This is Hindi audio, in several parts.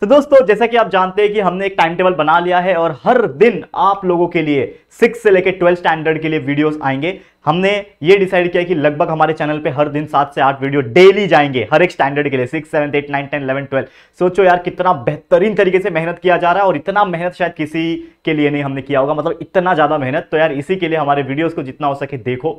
तो दोस्तों जैसा कि आप जानते हैं कि हमने एक टाइम टेबल बना लिया है और हर दिन आप लोगों के लिए सिक्स से लेकर ट्वेल्थ स्टैंडर्ड के लिए वीडियोस आएंगे हमने ये डिसाइड किया कि लगभग हमारे चैनल पे हर दिन सात से आठ वीडियो डेली जाएंगे हर एक स्टैंडर्ड के लिए six seven eight nine ten eleven twelve सोचो यार कितना बेहतरीन तरीके से मेहनत किया जा रहा है और इतना मेहनत शायद किसी के लिए नहीं हमने किया होगा मतलब इतना ज़्यादा मेहनत तो यार इसी के लिए हमारे वीडियोज़ को जितना हो सके देखो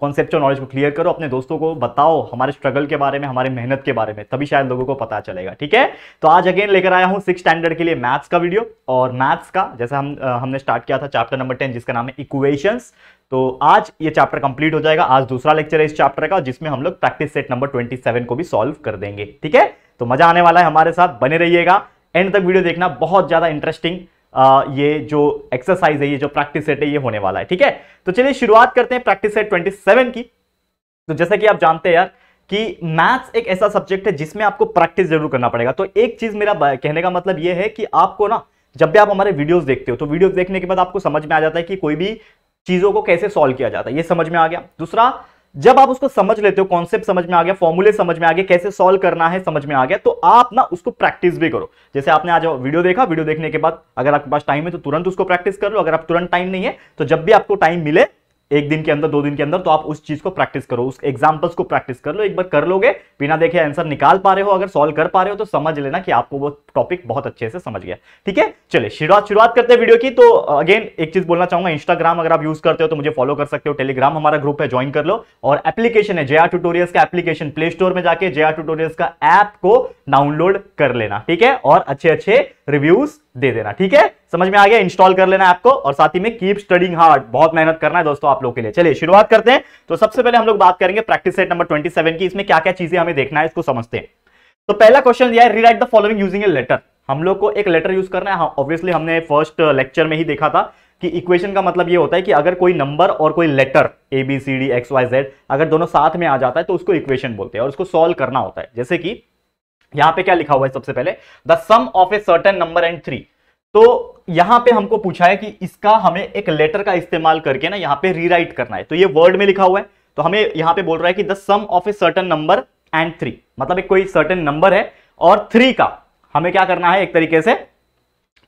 कॉन्सेप्चुअल नॉलेज को क्लियर करो अपने दोस्तों को बताओ हमारे स्ट्रगल के बारे में हमारे मेहनत के बारे में तभी शायद लोगों को पता चलेगा ठीक है तो आज अगेन लेकर आया हूँ सिक्स स्टैंडर्ड के लिए मैथ्स का वीडियो और मैथ्स का जैसे हम हमने स्टार्ट किया था चैप्टर नंबर टेन जिसका नाम है इक्वेशंस तो आज ये चैप्टर कंप्लीट हो जाएगा आज दूसरा लेक्चर है इस चैप्टर का जिसमें हम लोग practice set number twenty seven को भी सॉल्व कर देंगे ठीक है तो मजा आने वाला है हमारे साथ बने रहिएगा एंड तक वीडियो देखना बहुत ज्यादा इंटरेस्टिंग आ, ये जो एक्सरसाइज है ये जो प्रैक्टिस सेट है ये होने वाला है ठीक है तो चलिए शुरुआत करते हैं प्रैक्टिस सेट 27 की तो जैसा कि आप जानते हैं यार कि मैथ्स एक ऐसा सब्जेक्ट है जिसमें आपको प्रैक्टिस जरूर करना पड़ेगा तो एक चीज मेरा कहने का मतलब ये है कि आपको ना जब भी आप हमारे वीडियोज देखते हो तो वीडियो देखने के बाद आपको समझ में आ जाता है कि कोई भी चीजों को कैसे सॉल्व किया जाता है ये समझ में आ गया दूसरा जब आप उसको समझ लेते हो कॉन्सेप्ट समझ में आ गया फॉर्मूले समझ में आ गया कैसे सॉल्व करना है समझ में आ गया तो आप ना उसको प्रैक्टिस भी करो जैसे आपने आज वीडियो देखा वीडियो देखने के बाद अगर आपके पास टाइम है तो तुरंत उसको प्रैक्टिस कर लो अगर आप तुरंत टाइम नहीं है तो जब भी आपको टाइम मिले एक दिन के अंदर दो दिन के अंदर तो आप उस चीज को प्रैक्टिस करो उस एग्जाम्पल्स को प्रैक्टिस कर लो एक बार कर लोगे बिना देखे आंसर निकाल पा रहे हो अगर सॉल्व कर पा रहे हो तो समझ लेना कि आपको वो टॉपिक बहुत अच्छे से समझ गया ठीक है चले शुरुआत शुरुआत करते हैं वीडियो की तो अगेन एक चीज बोलना चाहूंगा इंस्टाग्राम अगर आप यूज करते हो तो मुझे फॉलो कर सकते हो टेलीग्राम हमारा ग्रुप है ज्वाइन कर लो और एप्लीकेशन है जेआर टूटोरियस का एप्लीकेशन प्ले स्टोर में जाके जेआर टूटोरियस का ऐप को डाउनलोड कर लेना ठीक है और अच्छे अच्छे रिव्यूज दे देना ठीक है समझ में आ गया इंस्टॉल कर लेना आपको और साथ ही में कीप स्टडिंग हार्ड बहुत मेहनत करना है दोस्तों आप लोग के लिए चलिए शुरुआत करते हैं तो सबसे पहले हम लोग बात करेंगे प्रैक्टिस सेट नंबर 27 की इसमें क्या क्या चीजें हमें देखना है इसको समझते हैं तो पहला क्वेश्चन दिया है rewrite the following using a letter हम लोग को एक लेटर यूज करना है ऑब्वियसली हाँ, हमने फर्स्ट लेक्चर uh, में ही देखा था कि इक्वेशन का मतलब ये होता है कि अगर कोई नंबर और कोई letter A B C D X Y Z अगर दोनों साथ में आ जाता है तो उसको इक्वेशन बोलते हैं और उसको सॉल्व करना होता है जैसे कि यहां पे क्या लिखा हुआ है सबसे पहले the sum of a certain number and three तो यहां पे हमको पूछा है कि इसका हमें एक लेटर का इस्तेमाल करके ना यहाँ पे रीराइट करना है तो ये वर्ड में लिखा हुआ है तो हमें यहाँ पे बोल रहा है कि the sum of a certain number and three मतलब एक कोई सर्टन नंबर है और थ्री का हमें क्या करना है एक तरीके से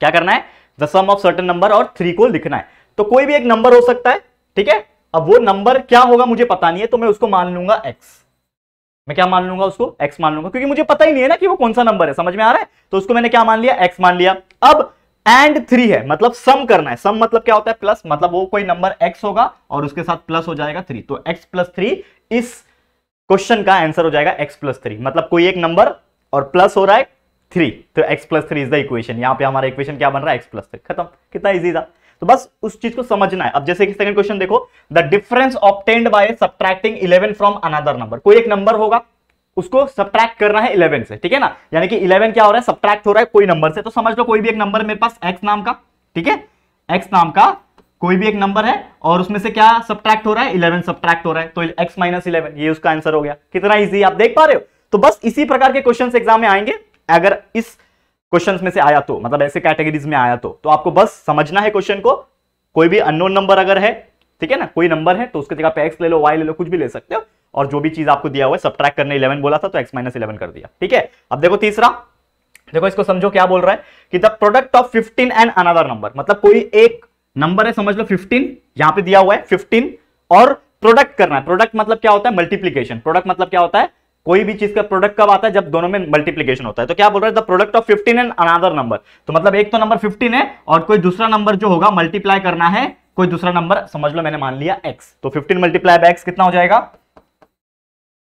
क्या करना है the sum of certain number और थ्री को लिखना है तो कोई भी एक नंबर हो सकता है ठीक है अब वो नंबर क्या होगा मुझे पता नहीं है तो मैं उसको मान लूंगा एक्स मैं क्या मान लूंगा उसको एक्स मान लूंगा क्योंकि मुझे पता ही नहीं है ना कि वो कौन सा नंबर है समझ में आ रहा है तो उसको मैंने क्या मान लिया एक्स मान लिया अब एंड थ्री है मतलब सम करना है सम मतलब क्या होता है प्लस मतलब वो कोई नंबर एक्स होगा और उसके साथ प्लस हो जाएगा थ्री तो एक्स प्लस थ्री इस क्वेश्चन का आंसर हो जाएगा एक्स प्लस थ्री मतलब कोई एक नंबर और प्लस हो रहा है थ्री तो X plus three is the equation यहाँ पे हमारा इक्वेशन क्या बन रहा है एक्स प्लस थ्री खत्म कितना इजी था तो बस उस चीज को समझना है अब जैसे कि सेकंड क्वेश्चन देखो the difference obtained by subtracting 11 from another number कोई एक नंबर होगा उसको सब्ट्रैक्ट करना है 11 से ठीक है ना यानी कि 11 क्या हो रहा है सब्ट्रैक्ट हो रहा है कोई नंबर से तो समझ लो कोई भी एक नंबर मेरे पास एक्स नाम का ठीक है एक्स नाम का कोई भी एक नंबर है और उसमें से क्या सब्ट्रैक्ट हो रहा है इलेवन सब्ट्रैक्ट हो रहा है तो एक्स माइनस इलेवन ये उसका आंसर हो गया कितना ईजी आप देख पा रहे हो तो बस इसी प्रकार के क्वेश्चन एग्जाम में आएंगे अगर इस क्वेश्चन में से आया तो मतलब ऐसे कैटेगरीज में आया तो तो आपको बस समझना है क्वेश्चन को कोई भी अननोन नंबर अगर है ठीक है ना कोई नंबर है तो उसके जगह पे एक्स ले लो वाई ले लो कुछ भी ले सकते हो और जो भी चीज आपको दिया हुआ है सब ट्रैक करने इलेवन बोला था तो एक्स माइनस इलेवन कर दिया ठीक है अब देखो तीसरा देखो इसको समझो क्या बोल रहा है कि the product of fifteen and another number मतलब कोई एक नंबर है समझ लो फिफ्टीन यहाँ पे दिया हुआ है फिफ्टीन और प्रोडक्ट करना है प्रोडक्ट मतलब क्या होता है मल्टीप्लीकेशन प्रोडक्ट मतलब क्या होता है कोई भी चीज का प्रोडक्ट कब आता है जब दोनों में मल्टीप्लीकेशन होता है तो क्या बोल रहा है product of 15 and another number तो मतलब एक तो नंबर 15 है और कोई दूसरा नंबर जो होगा मल्टीप्लाई करना है कोई दूसरा नंबर समझ लो मैंने मान लिया एक्स तो फिफ्टीन मल्टीप्लाई बाय एक्स कितना हो जाएगा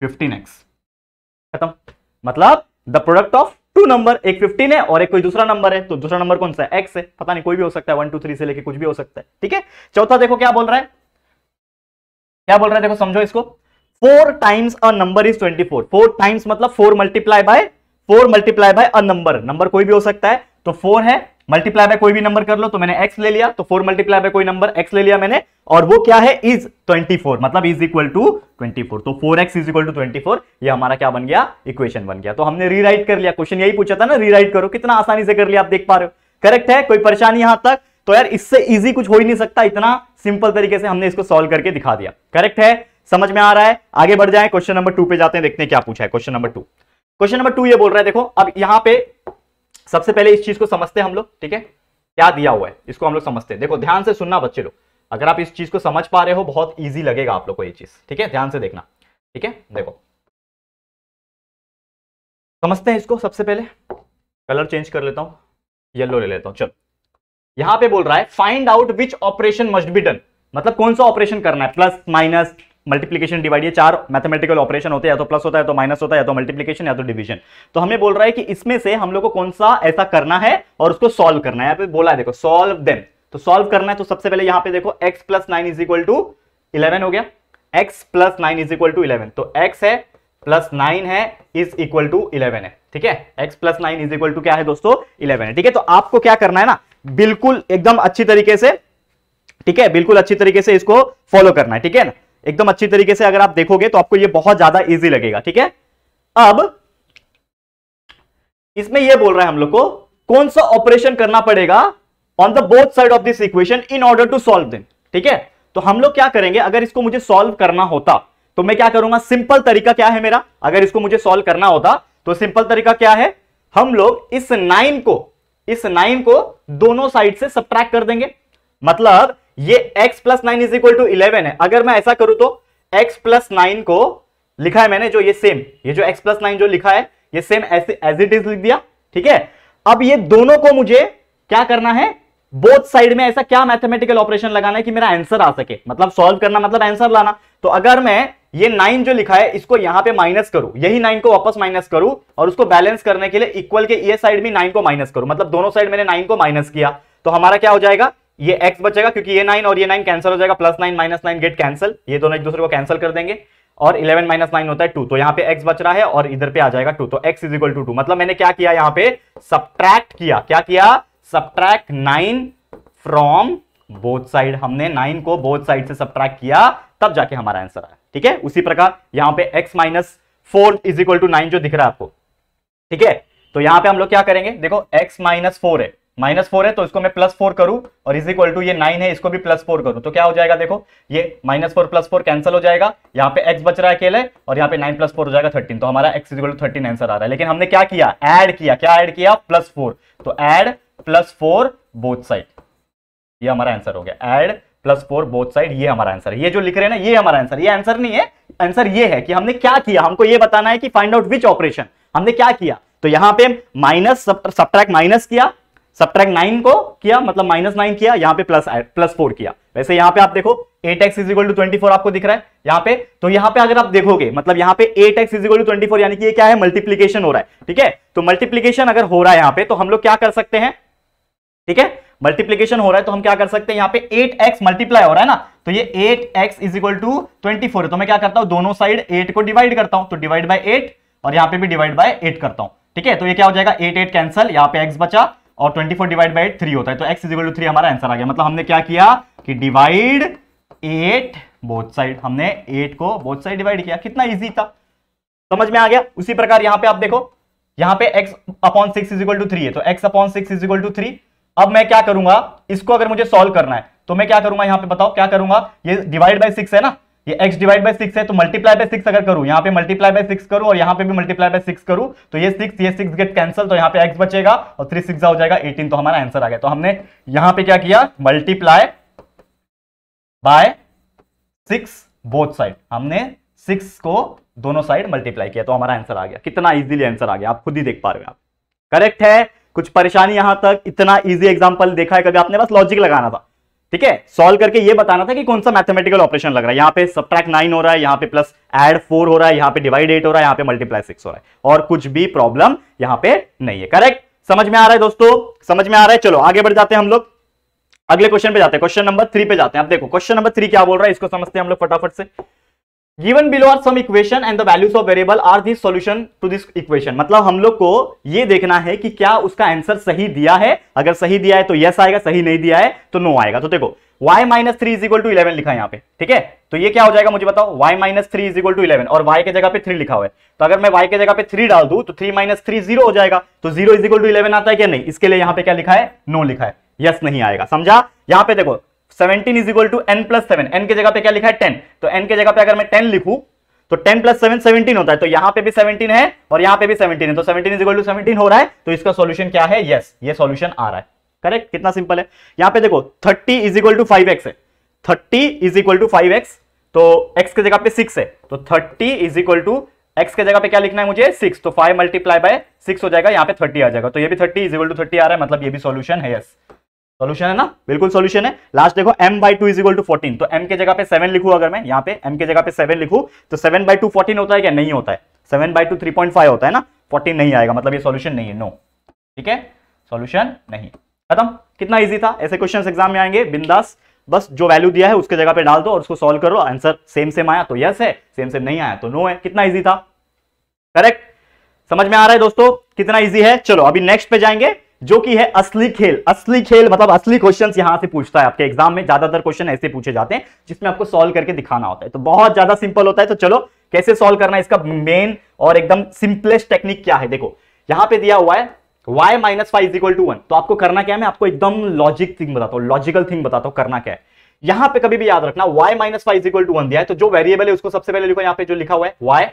फिफ्टीन एक्स खत्म मतलब the product of two number एक फिफ्टीन है और एक कोई दूसरा नंबर है तो दूसरा नंबर कौन सा है एक्स है पता नहीं कोई भी हो सकता है वन टू थ्री से लेकर कुछ भी हो सकता है ठीक है चौथा देखो क्या बोल रहा है क्या बोल रहा है देखो समझो इसको four times a number is twenty four four times मतलब four multiply by four multiply by a number number कोई भी हो सकता है तो फोर है मल्टीप्लाई बाय कोई भी नंबर कर लो तो मैंने एक्स ले लिया तो फोर मल्टीप्लाई बाय कोई नंबर एक्स ले लिया मैंने और वो क्या है इज फोर मतलब इज इक्वल टू फोर तो four x is equal to twenty four ये हमारा क्या बन गया इक्वेशन बन गया तो हमने रीराइट कर लिया क्वेश्चन यही पूछा था ना रीराइट करो कितना आसानी से कर लिया आप देख पा रहे हो करेक्ट है कोई परेशानी यहां तक तो यार इससे इजी कुछ हो ही नहीं सकता इतना सिंपल तरीके से हमने इसको सॉल्व करके दिखा दिया करेक्ट है समझ में आ रहा है आगे बढ़ जाए क्वेश्चन नंबर टू पे जाते हैं देखते हैं क्या पूछा है question number two question number two ये बोल रहा है देखो अब यहां पे सबसे पहले इस चीज को समझते हैं हम लोग ठीक है क्या दिया हुआ है इसको हम लोग समझते हैं देखो ध्यान से सुनना बच्चे लोग अगर आप इस चीज को समझ पा रहे हो बहुत ईजी लगेगा आप लोग को ये चीज ठीक है ध्यान से देखना ठीक है देखो समझते हैं इसको सबसे पहले कलर चेंज कर लेता हूं येलो ले लेता हूं चलो यहां पे बोल रहा है find out which operation must be done मतलब कौन सा ऑपरेशन करना है प्लस माइनस मल्टीप्लीकेशन डिवाइड ये चार मैथमेटिकल ऑपरेशन होते हैं या तो प्लस होता है तो माइनस होता है या तो मल्टीप्लीकेशन या तो डिवीजन तो, तो हमें बोल रहा है कि इसमें से हम लोग को कौन सा ऐसा करना है और उसको सॉल्व करना है बोला है देखो सॉल्व देम तो सॉल्व करना है तो सबसे पहले यहाँ पर देखो x plus nine is equal to eleven हो गया x plus nine is equal to eleven तो एक्स है प्लस नाइन है इज इक्वल टू इलेवन है ठीक है x plus nine is equal to क्या है दोस्तों इलेवन है ठीक है तो आपको क्या करना है ना बिल्कुल एकदम अच्छी तरीके से ठीक है बिल्कुल अच्छी तरीके से इसको फॉलो करना है ठीक है ना एकदम अच्छी तरीके से अगर आप देखोगे तो आपको ये बहुत ज्यादा इजी लगेगा ठीक है अब इसमें ये बोल रहा है हम लोग को कौन सा ऑपरेशन करना पड़ेगा on the both side of this equation in order to solve then ठीक है तो हम लोग क्या करेंगे अगर इसको मुझे सॉल्व करना होता तो मैं क्या करूंगा सिंपल तरीका क्या है मेरा अगर इसको मुझे सॉल्व करना होता तो सिंपल तरीका क्या है हम लोग इस नाइन को इस नाइन को दोनों साइड से सब्ट्रैक्ट कर देंगे मतलब ये x plus nine is equal to eleven है अगर मैं ऐसा करूं तो x प्लस नाइन को लिखा है मैंने जो ये सेम ये जो x प्लस नाइन जो लिखा है ये सेम ऐसे एज इट इज लिख दिया ठीक है अब ये दोनों को मुझे क्या करना है बोथ साइड में ऐसा क्या मैथमेटिकल ऑपरेशन लगाना है कि मेरा आंसर आ सके मतलब सॉल्व करना मतलब आंसर लाना तो अगर मैं ये नाइन जो लिखा है इसको यहां पे माइनस करूं यही नाइन को वापस माइनस करूं और उसको बैलेंस करने के लिए इक्वल के ये साइड में नाइन को माइनस करूं मतलब दोनों साइड मैंने नाइन को माइनस किया तो हमारा क्या हो जाएगा ये एक्स बचेगा क्योंकि ये नाइन और ये नाइन कैंसिल हो जाएगा plus nine minus nine get cancel ये दोनों एक दूसरे को कैंसिल कर देंगे और इलेवन माइनस नाइन होता है टू तो यहाँ पे एक्स बच रहा है और इधर पे आ जाएगा टू तो x is equal to two मतलब मैंने क्या किया यहाँ पे सब्ट्रैक्ट किया क्या किया subtract nine from both side हमने नाइन को बोथ साइड से सब्ट्रैक्ट किया तब जाके हमारा आंसर आया ठीक है उसी प्रकार यहाँ पे x minus four is equal to nine जो दिख रहा है आपको ठीक है तो यहाँ पे हम लोग क्या करेंगे देखो x माइनस फोर है माइनस फोर है तो इसको मैं प्लस फोर करूं और इज इक्वल टू ये नाइन है इसको भी प्लस फोर करूं तो क्या हो जाएगा देखो ये minus four plus four cancel हो जाएगा यहाँ पे एक्स बच रहा है अकेले और यहाँ पे नाइन प्लस फोर हो जाएगा थर्टीन तो हमारा x is equal to thirteen answer आ रहा है लेकिन हमने क्या किया एड किया क्या एड किया प्लस फोर तो add plus four both side ये हमारा आंसर हो गया add plus four both side ये हमारा आंसर ये जो लिख रहे हैं ना ये हमारा आंसर ये आंसर नहीं है आंसर ये है कि हमने क्या किया हमको ये बताना है कि फाइंड आउट विच ऑपरेशन हमने क्या किया तो यहां पे माइनस सब्ट्रैक्ट माइनस किया सब्ट्रैक्ट नाइन को किया मतलब माइनस नाइन किया यहाँ पे प्लस प्लस फोर किया वैसे यहाँ पे आप देखो eight x is equal to twenty four आपको दिख रहा है यहाँ पे तो यहाँ पे अगर आप देखोगे मतलब यहाँ पे eight x is equal to twenty four यानी कि ये क्या है मल्टीप्लीकेशन हो रहा है ठीक है तो मल्टीप्लीकेशन अगर हो रहा है यहाँ पे तो हम लोग क्या कर सकते हैं ठीक है मल्टीप्लीकेशन हो रहा है तो हम क्या कर सकते हैं यहाँ पे एट एक्स मल्टीप्लाई हो रहा है ना तो ये eight x is equal to twenty four तो मैं क्या करता हूँ दोनों साइड एट को डिवाइड करता हूँ तो डिवाइड बाई एट और यहाँ पे भी डिवाइड बाई एट करता हूँ ठीक है तो ये क्या हो जाएगा एट एट कैंसल यहाँ पे एक्स बचा और 24 डिवाइड बाई थ्री होता है तो एक्स इजिकल टू थ्री हमारा आंसर आ गया मतलब हमने क्या किया कि डिवाइड एट बोथ साइड हमने एट को बोथ साइड डिवाइड किया कितना इजी था समझ में आ गया उसी प्रकार यहां पे आप देखो यहां पे x upon six is equal to three है तो x upon six is equal to three अब मैं क्या करूंगा इसको अगर मुझे सॉल्व करना है तो मैं क्या करूंगा यहां पे बताओ क्या करूंगा ये डिवाइड बाय सिक्स है ना ये x डिवाइड बाय सिक्स है तो मल्टीप्लाई बाय सिक्स अगर करूं यहां पे मल्टीप्लाई बाय सिक्स करूं और यहां पे भी मल्टीप्लाई बाय सिक्स करूं तो ये सिक्स ये सिक्स गेट कैंसिल तो यहां पे x बचेगा और थ्री सिक्स हो जाएगा एटीन तो हमारा आंसर आ गया तो हमने यहां पे क्या किया multiply by six both side हमने सिक्स को दोनों साइड मल्टीप्लाई किया तो हमारा आंसर आ गया कितना इजीली आंसर आ गया आप खुद ही देख पा रहे हो आप करेक्ट है कुछ परेशानी यहां तक इतना ईजी एग्जाम्पल देखा है कभी आपने बस लॉजिक लगाना था ठीक है सॉल्व करके ये बताना था कि कौन सा मैथमेटिकल ऑपरेशन लग रहा है यहाँ पे सब्ट्रैक्ट नाइन हो रहा है यहाँ पे प्लस एड फोर हो रहा है यहाँ पे डिवाइड एट हो रहा है यहाँ पे मल्टीप्लाई सिक्स हो रहा है और कुछ भी प्रॉब्लम यहाँ पे नहीं है करेक्ट समझ में आ रहा है दोस्तों समझ में आ रहा है चलो आगे बढ़ जाते हैं हम लोग अगले क्वेश्चन पे जाते हैं क्वेश्चन नंबर थ्री पे जाते हैं आप देखो क्वेश्चन नंबर थ्री क्या बोल रहा है इसको समझते हैं हम लोग फटाफट से given below are some equation and the values of variable are this solution to this equation मतलब हम लोग को ये देखना है कि क्या उसका आंसर सही दिया है अगर सही दिया है तो यस आएगा सही नहीं दिया है तो नो आएगा तो देखो y minus three is equal to eleven लिखा है यहाँ पे ठीक है तो ये क्या हो जाएगा मुझे बताओ y minus three is equal to eleven और y के जगह पे थ्री लिखा हुआ है तो अगर मैं y के जगह पे थ्री डाल दू तो थ्री माइनस थ्री जीरो हो जाएगा तो zero is equal to eleven आता है क्या नहीं इसके लिए यहाँ पे क्या लिखा है नो लिखा है यस नहीं आएगा समझा यहाँ पे देखो 17 is equal to n plus seven n के जगह पे क्या लिखा है टेन तो एन के जगह पे अगर मैं टेन लिखू तो 10 प्लस सेवन सेवनटीन होता है तो यहां पे भी 17 है और यहां पे भी 17 है तो 17 इज इक्वल टू 17 हो रहा है तो इसका सॉल्यूशन क्या है यस yes, ये सॉल्यूशन आ रहा है करेक्ट कितना सिंपल है यहां पे देखो 30 इज इक्वल टू 5x है thirty is equal to 5x तो एक्स के जगह पे सिक्स है तो thirty is equal to x के जगह पे क्या लिखना है मुझे सिक्स तो फाइव मल्टीप्लाई बाय सिक्स हो जाएगा यहाँ पे थर्टी आ जाएगा तो ये भी thirty is equal to thirty आ रहा है मतलब ये भी सोल्यूशन है यस सोल्यूशन है ना बिल्कुल सॉल्यूशन है लास्ट देखो m by two is equal to fourteen तो m के जगह पे सेवन लिखू अगर मैं यहाँ पे m के जगह पे सेवन लिखू तो सेवन बाई टू फोर्टीन होता है क्या नहीं होता है seven by two three point five होता है ना फोर्टीन नहीं आएगा मतलब ये सॉल्यूशन नहीं है नो ठीक है सोल्यूशन नहीं खत्म कितना ईजी था ऐसे क्वेश्चन एग्जाम में आएंगे बिंदास बस जो वैल्यू दिया है उसके जगह पे डाल दो और उसको सोल्व करो आंसर सेम सेम आया तो यस है सेम सेम नहीं आया तो नो है कितना ईजी था करेक्ट समझ में आ रहा है दोस्तों कितना ईजी है चलो अभी नेक्स्ट पे जाएंगे जो कि है असली खेल असली खेल मतलब असली क्वेश्चन यहां से पूछता है आपके एग्जाम में ज्यादातर क्वेश्चन ऐसे पूछे जाते हैं जिसमें आपको सॉल्व करके दिखाना होता है तो बहुत ज्यादा सिंपल होता है तो चलो कैसे सॉल्व करना है इसका मेन और एकदम सिंपलेस्ट टेक्निक क्या है देखो यहां पे दिया हुआ है y minus five is equal to one तो आपको करना क्या है मैं आपको एकदम लॉजिक थिंग बताता हूँ लॉजिकल थिंग बताता हूँ करना क्या है यहां पे कभी भी याद रखना y minus five is equal to one दिया है तो जो वेरिएबल है उसको सबसे पहले लिखो यहाँ पे जो लिखा हुआ है y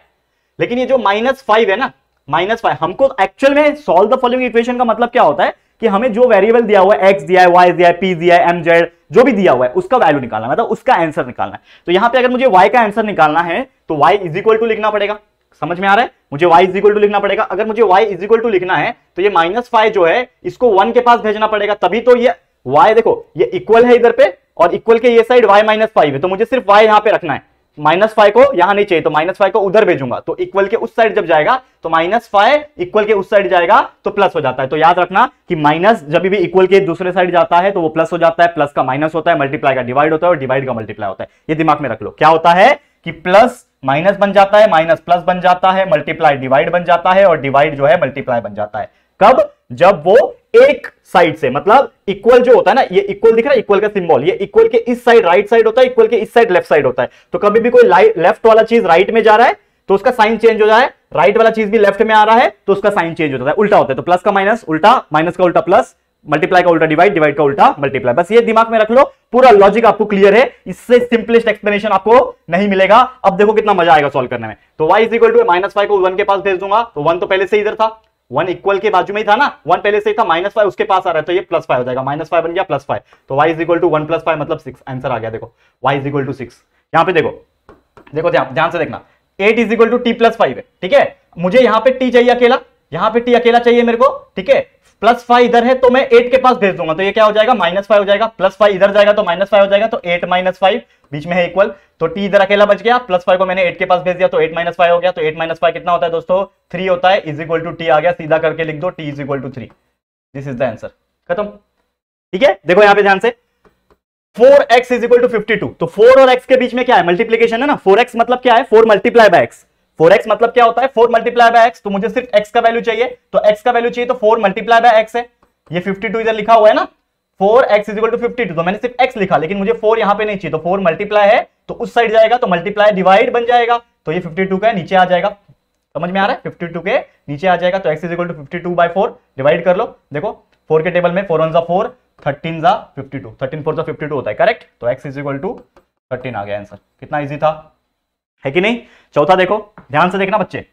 लेकिन ये जो माइनस फाइव है ना माइनस फाइव हमको एक्चुअल में सॉल्व द फॉलोइंग इक्वेशन का मतलब क्या होता है कि हमें जो वेरिएबल दिया हुआ है एक्स दिया है वाई दिया है पी दिया है एम जेड जो भी दिया हुआ है उसका वैल्यू निकालना मतलब उसका आंसर निकालना है तो यहां पे अगर मुझे वाई का आंसर निकालना है तो वाई इज इक्वल टू लिखना पड़ेगा समझ में आ रहा है मुझे y इज इक्वल टू लिखना पड़ेगा अगर मुझे y इज इक्वल टू लिखना है तो ये माइनस फाइव जो है इसको वन के पास भेजना पड़ेगा तभी तो ये y देखो ये इक्वल है इधर पे और इक्वल के ये साइड y माइनस फाइव है तो मुझे सिर्फ y यहां पे रखना है माइनस फाइव को यहां नहीं चाहिए तो माइनस फाइव को उधर भेजूंगा तो इक्वल के उस साइड जब जाएगा तो माइनस फाइव इक्वल के उस साइड जाएगा तो प्लस हो जाता है तो याद रखना कि माइनस जब भी इक्वल के दूसरे साइड जाता है तो वो प्लस हो जाता है प्लस का माइनस होता है मल्टीप्लाई का डिवाइड होता है और डिवाइड का मल्टीप्लाई होता है ये दिमाग में रख लो क्या होता है कि प्लस माइनस बन जाता है माइनस प्लस बन जाता है मल्टीप्लाई डिवाइड बन जाता है और डिवाइड जो है मल्टीप्लाई बन जाता है कब जब वो एक साइड से मतलब इक्वल जो होता है ना ये इक्वल दिख रहा है इक्वल का सिंबल ये इक्वल के इस साइड राइट साइड होता है इक्वल के इस साइड लेफ्ट साइड होता है तो कभी भी कोई लेफ्ट वाला चीज राइट में जा रहा है तो उसका साइन चेंज हो जाए राइट वाला चीज भी लेफ्ट में आ रहा है तो उसका साइन चेंज होता है उल्टा होता है तो प्लस का माइनस उल्टा माइनस का उल्टा प्लस मल्टीप्लाई का उल्टा डिवाइड डिवाइड का उल्टा मल्टीप्लाई बस ये दिमाग में रख लो पूरा लॉजिक आपको क्लियर है इससे सिंपलेस्ट एक्सप्लेनेशन आपको नहीं मिलेगा अब देखो कितना मजा आएगा सॉल्व करने में तो y is equal to minus five को वन के पास भेज दूंगा तो वन तो पहले से इधर था वन इक्वल के बाजू में ही था ना वन पहले से ही था माइनस फाइव उसके पास आ रहा है तो ये प्लस फाइव हो जाएगा माइनस फाइव बन गया प्लस फाइव तो y is equal to one plus five मतलब सिक्स आंसर आ गया देखो y is equal to six यहाँ पे देखो देखो ध्यान से देखना eight is equal to t plus five है ठीक है मुझे यहाँ पे टी चाहिए अकेला यहाँ पे टी अकेला चाहिए मेरे को ठीक है प्लस फाइव इधर है तो मैं एट के पास भेज दूंगा तो ये क्या हो जाएगा माइनस फाइव हो जाएगा प्लस फाइव इधर जाएगा तो माइनस फाइव हो जाएगा तो एट माइनस फाइव बीच में है इक्वल तो टी इधर अकेला बच गया प्लस फाइव को मैंने एट के पास भेज दिया तो एट माइनस फाइव हो गया तो एट माइनस फाइव कितना होता है दोस्तों थ्री होता है इज इक्वल टू टी आ गया सीधा करके लिख दो t is equal to three this is the answer खत्म ठीक है देखो यहाँ पे ध्यान से four x is equal to fifty two तो फोर और एक्स के बीच में क्या है मल्टीप्लीकेशन है ना फोर एक्स मतलब क्या है four multiply by x four x मतलब क्या होता है फोर मल्टीप्लाई बाय एक्स तो मुझे सिर्फ एक्स का वैल्यू चाहिए तो एक्स का वैल्यू चाहिए तो फोर मल्टीप्लाई बाय एक्स है ये फिफ्टी टू इधर लिखा हुआ है ना four x is equal to fifty two तो मैंने सिर्फ एक्स लिखा लेकिन मुझे फोर यहाँ पे नहीं चाहिए तो फोर मल्टीप्लाई है तो उस साइड जाएगा तो मल्टीप्लाई डिवाइड बन जाएगा तो ये फिफ्टी टू का नीचे आ जाएगा समझ में आ रहा है फिफ्टी टू के नीचे आ जाएगा तो x is equal to fifty two by four divide कर लो देखो फोर के टेबल में फोर वन जा फोर थर्टीन जा फिफ्टी टू थर्टीन फोर जा फिफ्टी टू होता है करेक्ट तो एक्स इजिकल टू थर्टीन आ गया आंसर कितना ईजी था है कि नहीं चौथा देखो ध्यान से देखना बच्चे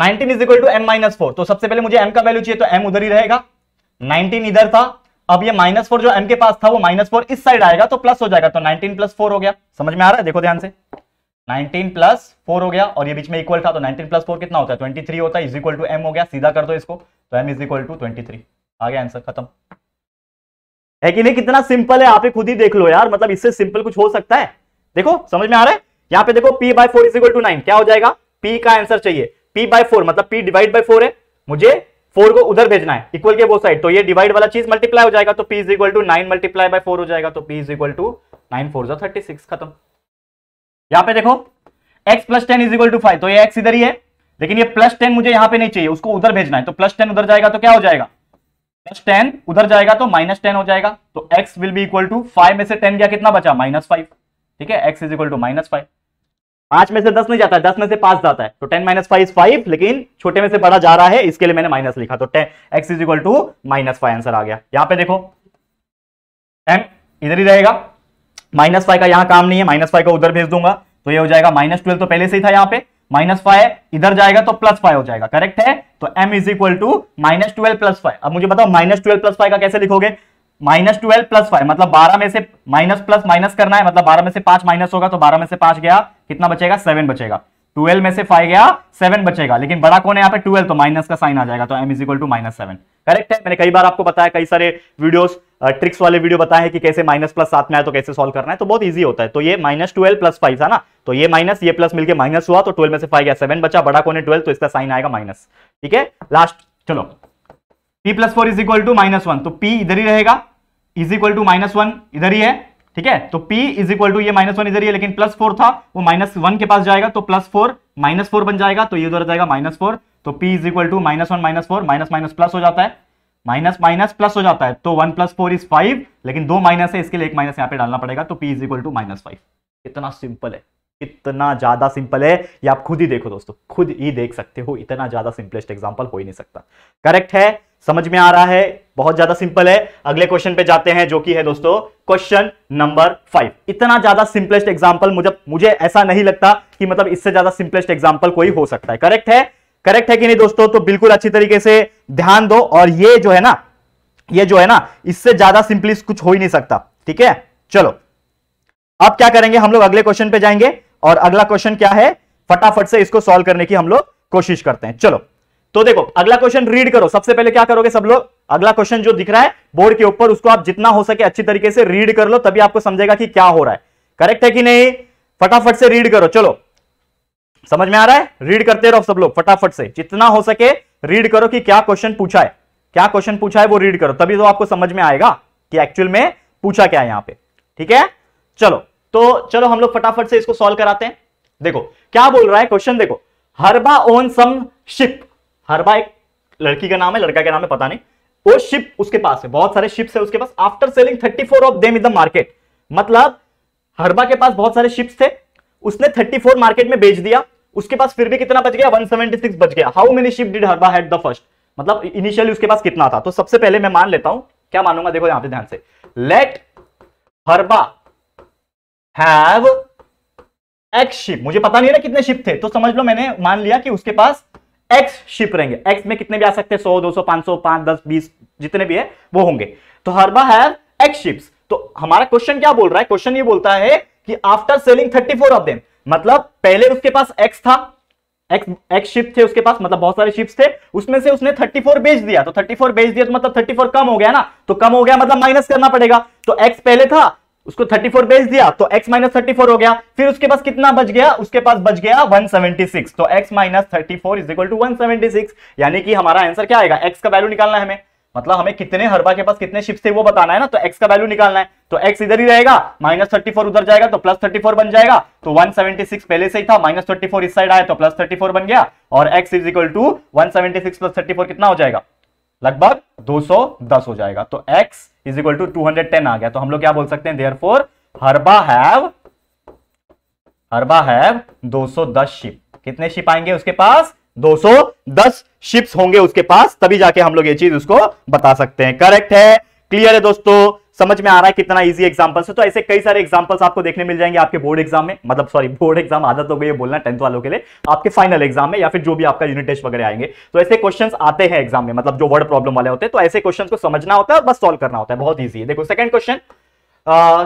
19 is equal to m minus four तो सबसे पहले मुझे एम का वैल्यू चाहिए तो एम उधर ही रहेगा 19 इधर था अब ये माइनस फोर जो एम के पास था वो माइनस फोर इस साइड आएगा तो प्लस हो जाएगा तो 19 प्लस फोर हो गया समझ में आ रहा है देखो ध्यान से 19 प्लस फोर हो गया और ये बीच में इक्वल था तो 19 प्लस फोर कितना होता है 23 होता है इज इक्वल टू एम हो गया सीधा कर दो इसको तो m is equal to twenty आ गया आंसर खत्म है कि नहीं कितना सिंपल है आप ही खुद ही देख लो यार मतलब इससे सिंपल कुछ हो सकता है देखो समझ में आ रहा है यहां पे देखो p by four is equal to nine क्या हो जाएगा पी का आंसर चाहिए पी बाय फोर मतलब पी डिवाइड बाई फोर है मुझे फोर को उधर भेजना है इक्वल के वो साइड तो ये डिवाइड वाला चीज मल्टीप्लाई हो जाएगा तो p is equal to nine multiply by four हो जाएगा तो p is equal to nine four thirty six खत्म यहां पे देखो x plus ten is equal to five तो ये x इधर ही है लेकिन ये प्लस टेन मुझे यहां पे नहीं चाहिए उसको उधर भेजना है तो प्लस टेन उधर जाएगा तो क्या हो जाएगा प्लस टेन उधर जाएगा तो माइनस टेन हो जाएगा तो x will be equal to five में से टेन गया कितना बचा माइनस फाइव ठीक है x is equal to minus five पांच में से दस नहीं जाता है दस में से पांच जाता है तो ten minus five is five लेकिन छोटे में से बड़ा जा रहा है इसके लिए मैंने माइनस लिखा तो ten x is equal to minus five answer आ गया यहां पे देखो एम इधर ही रहेगा माइनस फाइव का यहां काम नहीं है माइनस फाइव का उधर भेज दूंगा तो ये हो जाएगा माइनस ट्वेल्व तो पहले से ही था यहां पर माइनस फाइव इधर जाएगा तो प्लस फाइव हो जाएगा करेक्ट है तो m is equal to minus twelve plus five अब मुझे बताओ माइनस ट्वेल्व प्लस फाइव का कैसे लिखोगे माइनस ट्वेल्व प्लस फाइव मतलब बारह में से माइनस प्लस माइनस करना है मतलब बारह में से पांच माइनस होगा तो बारह में से पांच गया कितना बचेगा सेवन बचेगा ट्वेल्व में से फाइव गया सेवन बचेगा लेकिन बड़ा कौन है यहाँ पे ट्वेल्व तो माइनस का साइन आ जाएगा तो m is equal to minus seven correct है मैंने कई बार आपको बताया कई सारे वीडियोस ट्रिक्स वाले वीडियो बताया है कि कैसे माइनस प्लस साथ में आए तो कैसे सॉल्व करना है तो बहुत इजी होता है तो ये माइनस ट्वेल्व प्लस फाइव है ना तो ये माइनस ये प्लस मिलकर माइनस हुआ तो ट्वेल्व में से फाइव गया सेवन बचा बड़ा कौन है ट्वेल्व तो इसका साइन आएगा माइनस ठीक है लास्ट चलो p plus four is equal to minus one तो पी इधर ही रहेगा is equal to minus one इधर ही है ठीक है तो p इज इक्वल टू ये माइनस वन इधर ही है लेकिन प्लस फोर था वो माइनस वन के पास जाएगा तो प्लस फोर माइनस फोर बन जाएगा तो ये उधर जाएगा माइनस फोर तो p is equal to minus one minus four minus minus plus हो जाता है माइनस माइनस प्लस हो जाता है तो one plus four is five लेकिन दो माइनस है इसके लिए एक माइनस यहाँ पे डालना पड़ेगा तो p is equal to minus five इतना सिंपल है इतना ज़्यादा सिंपल है या आप खुद ही देखो दोस्तों खुद ही देख सकते हो इतना ज़्यादा सिंपलेस्ट एग्जाम्पल हो ही नहीं सकता करेक्ट है समझ में आ रहा है बहुत ज्यादा सिंपल है अगले क्वेश्चन पे जाते हैं जो कि है दोस्तों क्वेश्चन नंबर फाइव इतना ज्यादा सिंपलेस्ट एग्जाम्पल मुझे मुझे ऐसा नहीं लगता कि मतलब इससे ज्यादा सिंपलेस्ट एग्जाम्पल कोई हो सकता है करेक्ट है करेक्ट है कि नहीं दोस्तों तो बिल्कुल अच्छी तरीके से ध्यान दो और ये जो है ना ये जो है ना इससे ज्यादा सिंपलिस्ट कुछ हो ही नहीं सकता ठीक है चलो अब क्या करेंगे हम लोग अगले क्वेश्चन पे जाएंगे और अगला क्वेश्चन क्या है फटाफट से इसको सॉल्व करने की हम लोग कोशिश करते हैं चलो तो देखो अगला क्वेश्चन रीड करो सबसे पहले क्या करोगे सब लोग अगला क्वेश्चन जो दिख रहा है बोर्ड के ऊपर उसको आप जितना हो सके अच्छी तरीके से रीड कर लो तभी आपको समझेगा कि क्या हो रहा है करेक्ट है कि नहीं फटाफट से रीड करो चलो समझ में आ रहा है रीड करते रहो सब लोग फटाफट से जितना हो सके रीड करो कि क्या क्वेश्चन पूछा है क्या क्वेश्चन पूछा है वो रीड करो तभी तो आपको समझ में आएगा कि एक्चुअल में पूछा क्या है यहां पे ठीक है चलो तो चलो हम लोग फटाफट से इसको सॉल्व कराते हैं देखो क्या बोल रहा है क्वेश्चन देखो हरबा ओन सम शिप हरबा एक लड़की का नाम है लड़का का नाम है पता नहीं वो शिप उसके पास है बहुत सारे शिप्स है उसके पास after selling 34 of them in the market मतलब हरबा के पास बहुत सारे शिप्स थे उसने 34 मार्केट में बेच दिया उसके पास फिर भी कितना बच गया 176 बच गया हाउ मेनी शिप डिड हरबा हैड द फर्स्ट मतलब इनिशियली उसके पास कितना था तो सबसे पहले मैं मान लेता हूं क्या मानूंगा देखो यहां पर ध्यान से लेट हरबा हैव एक्स शिप मुझे पता नहीं ना कितने शिप थे तो समझ लो मैंने मान लिया कि उसके पास एक्स शिप रहेंगे एक्स में कितने भी आ सकते हैं सौ दो सौ पांच सौ पांच दस बीस जितने भी है वो होंगे तो हरबा हैव एक्स शिप्स तो हमारा क्वेश्चन क्या बोल रहा है क्वेश्चन ये बोलता है कि after selling thirty four of them मतलब पहले उसके पास एक्स था एक, एक शिप थे उसके पास मतलब बहुत सारे शिप्स थे उसमें से उसने 34 बेच दिया तो 34 बेच दिया तो मतलब 34 कम हो गया ना तो कम हो गया मतलब माइनस करना पड़ेगा तो एक्स पहले था उसको 34 बेच दिया तो x माइनस थर्टी हो गया फिर उसके पास कितना बच गया उसके पास बच गया 176 तो x minus thirty four is equal to one यानी कि हमारा आंसर क्या आएगा x का वैल्यू निकालना है हमें मतलब हमें कितने हरबा के पास कितने शिप्स थे वो बताना है ना तो x का वैल्यू निकालना है तो x इधर ही रहेगा माइनस थर्टी उधर जाएगा तो प्लस थर्टी बन जाएगा तो 176 पहले से ही था माइनस थर्टी इस साइड आया तो प्लस थर्टी बन गया और x is equal to one plus thirty कितना हो जाएगा लगभग 210 हो जाएगा तो x is equal to two आ गया तो हम लोग क्या बोल सकते हैं देयर फोर हरबा हैव हरबा हैव 210 शिप कितने शिप आएंगे उसके पास 210 शिप्स होंगे उसके पास तभी जाके हम लोग ये चीज उसको बता सकते हैं करेक्ट है क्लियर है दोस्तों समझ में आ रहा है कितना इजी एग्जाम्पल है तो ऐसे कई सारे एग्जांपल्स आपको देखने मिल जाएंगे आपके बोर्ड एग्जाम में मतलब सॉरी बोर्ड एग्जाम आदत हो गई है बोलना टेंथ वालों के लिए आपके फाइनल एग्जाम में या फिर जो भी आपका यूनिट टेस्ट वगैरह आएंगे तो ऐसे क्वेश्चन आते हैं एग्जाम में मतलब जो वर्ड प्रॉब्लम वाले होते हैं तो ऐसे क्वेश्चन को समझना होता है बस सॉल्व करना होता है बहुत ईजी है देखो second question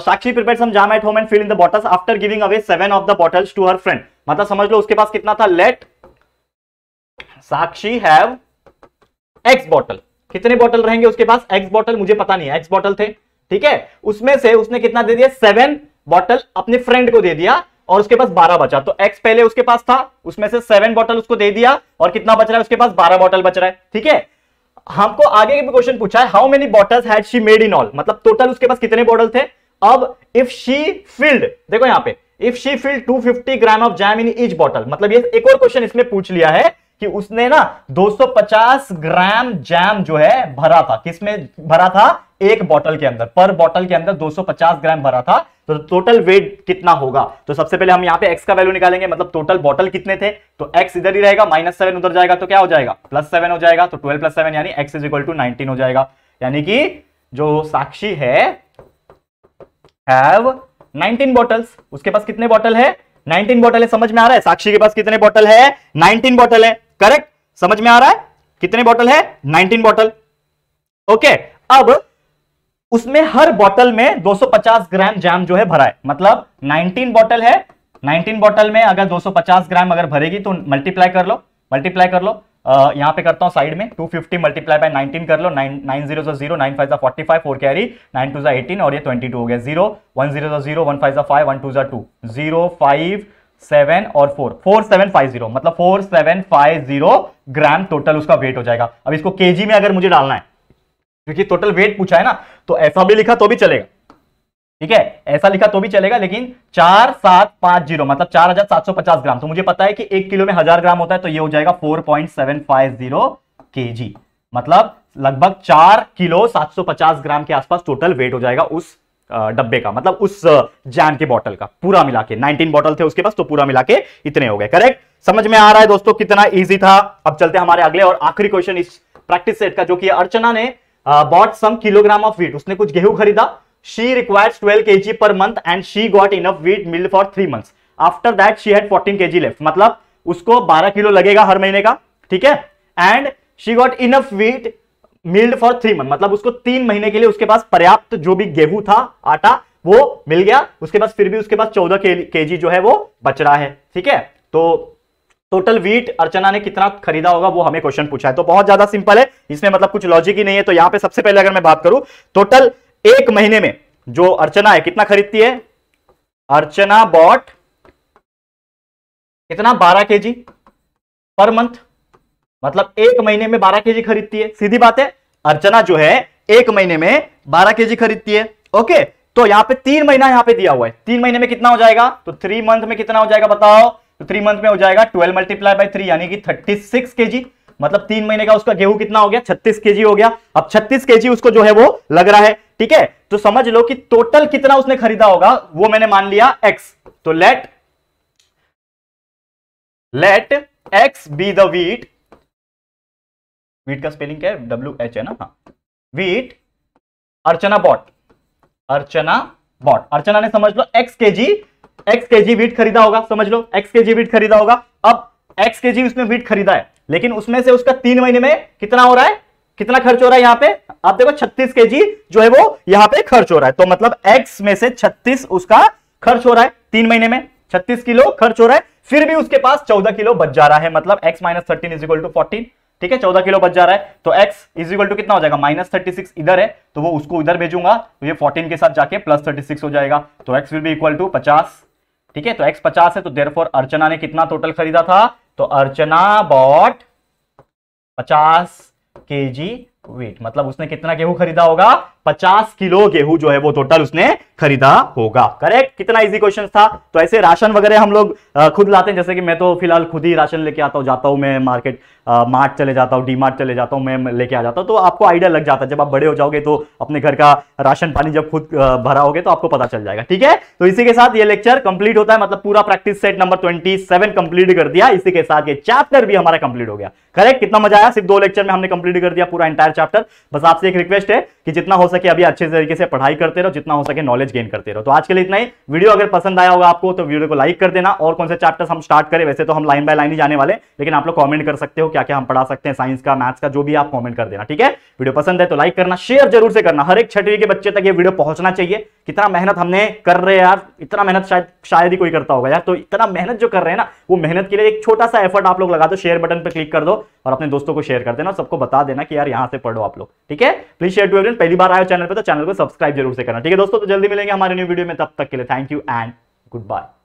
Sakshi prepare some jam at home and fill in the bottles after giving away seven of the bottles to her friend मतलब समझ लो उसके पास कितना था let Sakshi have x bottle कितने बॉटल रहेंगे उसके पास एक्स बॉटल मुझे पता नहीं है एक्स बॉटल थे ठीक है उसमें से उसने कितना दे दिया सेवन बॉटल अपने फ्रेंड को दे दिया और उसके पास बारह बचा तो एक्स पहले उसके पास था उसमें से सेवन बॉटल उसको दे दिया और कितना बच रहा है उसके पास बारह बॉटल बच रहा है ठीक है हमको आगे भी क्वेश्चन पूछा है how many bottles had she made in all मतलब टोटल उसके पास कितने बॉटल थे अब इफ शी फील्ड देखो यहां पे if she filled 250 gram of jam in each bottle मतलब ये एक और क्वेश्चन इसमें पूछ लिया है कि उसने ना 250 ग्राम जैम जो है भरा था किसमें भरा था एक बॉटल के अंदर पर बॉटल के अंदर 250 ग्राम भरा था तो टोटल वेट कितना होगा तो सबसे पहले हम यहाँ पे एक्स का वैल्यू निकालेंगे मतलब टोटल बॉटल कितने थे तो एक्स इधर ही रहेगा माइनस सेवन उधर जाएगा तो क्या हो जाएगा प्लस सेवन हो जाएगा तो ट्वेल्व प्लस सेवन यानी x is equal to nineteen हो जाएगा यानी कि जो साक्षी है हैव 19 बॉटल्स उसके पास कितने बॉटल है 19 बॉटल है समझ में आ रहा है साक्षी के पास कितने बॉटल है 19 बॉटल है करेक्ट समझ में आ रहा है कितने बॉटल है 19 बॉटल ओके okay, अब उसमें हर बोतल में 250 ग्राम जैम जो है भरा है मतलब 19 बोतल है 19 बोतल में अगर 250 ग्राम अगर भरेगी तो मल्टीप्लाई कर लो मल्टीप्लाई कर लो Uh, यहाँ पे करता हूं साइड में 250 फिफ्टी मल्टीप्लाई बाई नाइनटीन कर लो नाइन नाइन जीरो जो जीरो नाइन फाइव जो forty five four carry nine two जो एटीन और ये 22 हो गया जीरो वन जीरो जो जीरो वन फाइव जो फाइव वन टू जो टू जीरो फाइव सेवन और four four seven five zero मतलब four seven five zero gram total उसका वेट हो जाएगा अब इसको केजी में अगर मुझे डालना है क्योंकि टोटल वेट पूछा है ना तो ऐसा भी लिखा तो भी चलेगा ठीक है ऐसा लिखा तो भी चलेगा लेकिन चार सात पांच जीरो मतलब चार हजार सात सौ पचास ग्राम तो मुझे पता है कि एक किलो में हजार ग्राम होता है तो ये हो जाएगा four point seven five zero K G मतलब लगभग चार किलो सात सौ पचास ग्राम के आसपास टोटल वेट हो जाएगा उस डब्बे का मतलब उस जैन के बॉटल का पूरा मिला के नाइनटीन बॉटल थे उसके पास तो पूरा मिला के इतने हो गए करेक्ट समझ में आ रहा है दोस्तों कितना ईजी था अब चलते हमारे अगले और आखिरी क्वेश्चन इस प्रैक्टिस सेट का जो कि अर्चना ने bought some kilogram of wheat उसने कुछ गेहूं खरीदा she requires twelve K G per month and she got enough wheat mill for three month after that she had fourteen K G left मतलब उसको बारह किलो लगेगा हर महीने का ठीक है and she got enough wheat milled for three month मतलब उसको तीन महीने के लिए उसके पास पर्याप्त जो भी गेहूं था आटा वो मिल गया उसके पास फिर भी उसके पास चौदह के जी जो है वो बच रहा है ठीक है तो टोटल वीट अर्चना ने कितना खरीदा होगा वो हमें क्वेश्चन पूछा है तो बहुत ज्यादा सिंपल है इसमें मतलब कुछ लॉजिक ही नहीं है तो यहां पे सबसे पहले अगर मैं बात करूं टोटल एक महीने में जो अर्चना है कितना खरीदती है अर्चना बॉट कितना बारह के जी पर मंथ मतलब एक महीने में बारह के जी खरीदती है सीधी बात है अर्चना जो है एक महीने में बारह के जी खरीदती है ओके तो यहां पर तीन महीना यहां पर दिया हुआ है तीन महीने में कितना हो जाएगा तो थ्री मंथ में कितना हो जाएगा बताओ तो थ्री मंथ में हो जाएगा ट्वेल्व मल्टीप्लाई बाई थ्री यानी कि थर्टी सिक्स के जी मतलब तीन महीने का उसका गेहूं कितना हो गया छत्तीस के हो गया अब छत्तीस के उसको जो है वो लग रहा है ठीक है तो समझ लो कि टोटल कितना उसने खरीदा होगा वो मैंने मान लिया एक्स तो let let x be the wheat wheat का स्पेलिंग क्या है डब्ल्यू एच है ना हाँ wheat Archana bought Archana bought Archana ने समझ लो एक्स के जी एक्स के जी वीट खरीदा होगा समझ लो एक्स के जी वीट खरीदा होगा अब एक्स के जी उसने वीट खरीदा है लेकिन उसमें से उसका तीन महीने में कितना हो रहा है कितना खर्च हो रहा है यहाँ पे आप देखो 36 के जी जो है वो यहाँ पे खर्च हो रहा है तो मतलब एक्स में से 36 उसका खर्च हो रहा है तीन महीने में 36 किलो खर्च हो रहा है फिर भी उसके पास 14 किलो बच जा रहा है मतलब x minus thirteen is equal to fourteen ठीक है चौदह किलो बच जा रहा है तो एक्स इज इक्वल टू कितना हो जाएगा माइनस थर्टी सिक्स इधर है तो वो उसको इधर भेजूंगा तो ये फोर्टीन के साथ जाके प्लस थर्टी सिक्स हो जाएगा तो x will be equal to पचास ठीक है तो एक्स पचास है तो देर फोर अर्चना ने कितना टोटल खरीदा था तो अर्चना बॉट पचास के जी वेट मतलब उसने कितना गेहूं खरीदा होगा 50 किलो गेहूं जो है वो टोटल उसने खरीदा होगा करेक्ट कितना इजी क्वेश्चन था तो ऐसे राशन वगैरह हम लोग खुद लाते हैं जैसे कि मैं तो फिलहाल खुद ही राशन लेके आता हूं जाता हूं मैं मार्केट मार्ट चले जाता हूँ डी मार्ट चले जाता हूँ मैं लेके आ जाता हूँ तो आपको आइडिया लग जाता है जब आप बड़े हो जाओगे तो अपने घर का राशन पानी जब खुद भरा होगे तो आपको पता चल जाएगा ठीक है तो इसी के साथ ये लेक्चर कंप्लीट होता है मतलब पूरा practice set number twenty complete कर दिया इसी के साथ ये चैप्टर भी हमारा कंप्लीट हो गया करेक्ट कितना मजा आया सिर्फ दो लेक्चर में हमने कंप्लीट कर दिया पूरा इंटायर चैप्टर बस आपसे एक रिक्वेस्ट है कि जितना हो सके अभी अच्छे तरीके से पढ़ाई करते रहो जितना हो सके नॉलेज गेन करते रहो तो आज के लिए इतना ही वीडियो अगर पसंद आया होगा आपको तो वीडियो को लाइक कर देना और कौन से चैप्टर हम स्टार्ट करें वैसे तो हम लाइन बाय लाइन ही जाने वाले लेकिन आप लोग कॉमेंट कर सकते हो क्या क्या हम पढ़ा सकते हैं साइंस का मैथ्स का जो भी आप कॉमेंट कर देना ठीक है वीडियो पसंद है तो लाइक करना शेयर जरूर से करना हर एक छठवी के बच्चे तक ये वीडियो पहुंचना चाहिए कितना मेहनत हमने कर रहे हैं यार इतना मेहनत शायद शायद ही कोई करता होगा यार तो इतना मेहनत जो कर रहे हैं ना वो मेहनत के लिए एक छोटा सा एफर्ट आप लोग लगा दो शेयर बटन पर क्लिक कर दो और अपने दोस्तों को शेयर कर देना सबको बता देना कि यार यहाँ से पढ़ो आप लोग ठीक है प्लीज शेयर टू एवरी पहली बार आयो चैनल पर तो चैनल को सब्सक्राइब जरूर से करना ठीक है दोस्तों तो जल्दी मिलेंगे हमारे न्यू वीडियो में तब तक के लिए thank you and good bye